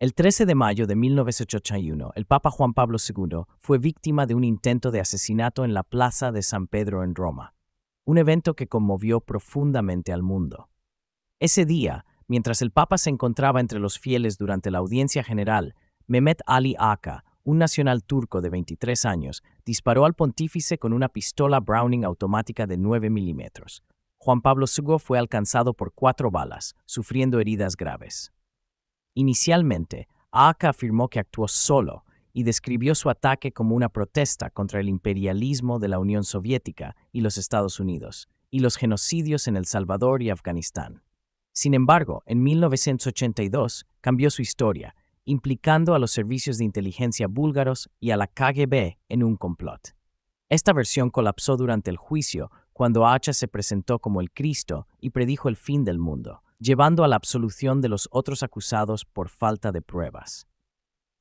El 13 de mayo de 1981, el Papa Juan Pablo II fue víctima de un intento de asesinato en la Plaza de San Pedro en Roma, un evento que conmovió profundamente al mundo. Ese día, mientras el Papa se encontraba entre los fieles durante la audiencia general, Mehmet Ali Aka, un nacional turco de 23 años, disparó al pontífice con una pistola Browning automática de 9 milímetros. Juan Pablo II fue alcanzado por cuatro balas, sufriendo heridas graves. Inicialmente, Aka afirmó que actuó solo y describió su ataque como una protesta contra el imperialismo de la Unión Soviética y los Estados Unidos, y los genocidios en El Salvador y Afganistán. Sin embargo, en 1982 cambió su historia, implicando a los servicios de inteligencia búlgaros y a la KGB en un complot. Esta versión colapsó durante el juicio cuando Acha se presentó como el Cristo y predijo el fin del mundo, llevando a la absolución de los otros acusados por falta de pruebas.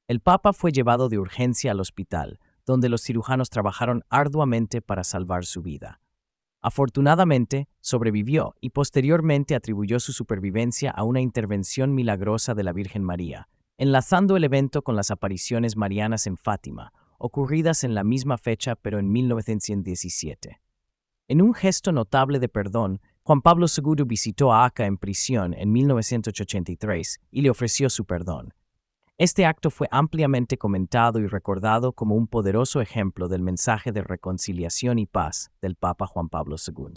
El Papa fue llevado de urgencia al hospital, donde los cirujanos trabajaron arduamente para salvar su vida. Afortunadamente, sobrevivió y posteriormente atribuyó su supervivencia a una intervención milagrosa de la Virgen María, enlazando el evento con las apariciones marianas en Fátima, ocurridas en la misma fecha pero en 1917. En un gesto notable de perdón, Juan Pablo II visitó a Aca en prisión en 1983 y le ofreció su perdón. Este acto fue ampliamente comentado y recordado como un poderoso ejemplo del mensaje de reconciliación y paz del Papa Juan Pablo II.